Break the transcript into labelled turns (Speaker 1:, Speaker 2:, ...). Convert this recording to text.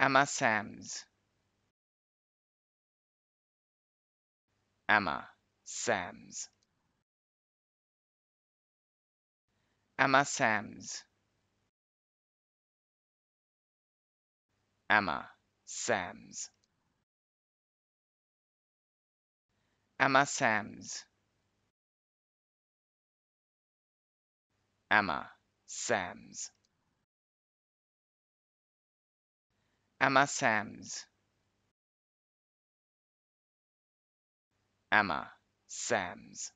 Speaker 1: Emma Sams. Emma Sams. Emma Sams. Emma Sams. Emma Sams. Emma Sams. Emma Sams. Emma Sams.